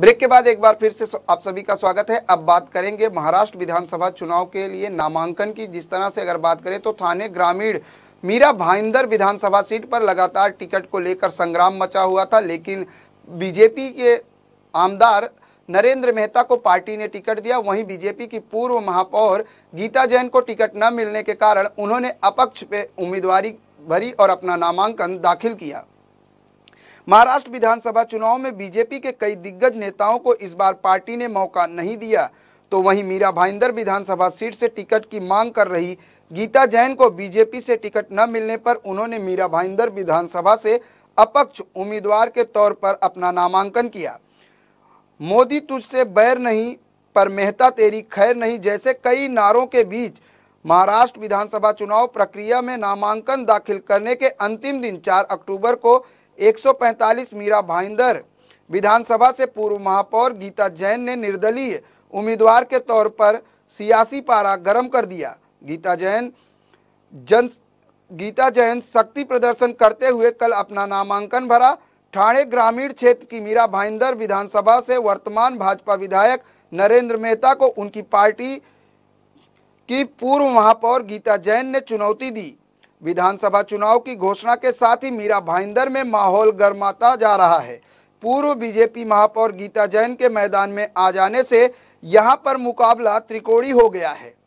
break के बाद एक बार फिर से आप सभी का स्वागत है अब बात करेंगे महाराष्ट्र विधानसभा चुनाव के लिए नामांकन की जिस तरह से अगर बात करें तो थाने ग्रामीण मीरा भाईंदर विधानसभा सीट पर लगातार टिकट को लेकर संग्राम मचा हुआ था लेकिन बीजेपी के आमदार नरेंद्र मेहता को पार्टी ने टिकट दिया वहीं बीजेपी की पूर्व महापौर गीता जैन को टिकट न मिलने के कारण उन्होंने अपक्ष पे उम्मीदवारी भरी और अपना नामांकन दाखिल किया महाराष्ट्र विधानसभा चुनाव में बीजेपी के कई दिग्गज नेताओं को इस बार पार्टी ने मौका नहीं दिया तो वहीं मीरा भाईंदर विधानसभा सीट से टिकट की मांग कर रही गीता जैन को बीजेपी से टिकट न मिलने पर उन्होंने मीरा भाईंदर विधानसभा से अपक्ष उम्मीदवार के तौर पर अपना नामांकन किया मोदी तुझसे बैर नहीं पर मेहता तेरी खैर नहीं जैसे कई नारों के बीच महाराष्ट्र विधानसभा चुनाव प्रक्रिया में नामांकन दाखिल करने के अंतिम दिन 4 अक्टूबर को 145 मीरा भाईंदर विधानसभा से पूर्व महापौर गीता जैन ने निर्दलीय उम्मीदवार के तौर पर सियासी पारा गर्म कर दिया गीता जैन जन गीता जैन शक्ति प्रदर्शन करते हुए कल अपना नामांकन भरा ठाणे ग्रामीण क्षेत्र की मीरा भाईंदर विधानसभा से वर्तमान भाजपा विधायक नरेंद्र मेहता को उनकी पार्टी की पूर्व महापौर गीता जैन ने चुनौती दी विधानसभा चुनाव की घोषणा के साथ ही मीरा भाईंदर में माहौल गर्माता जा रहा है पूर्व बीजेपी महापौर गीता जैन के मैदान में आ जाने से यहां पर मुकाबला त्रिकोणी हो गया है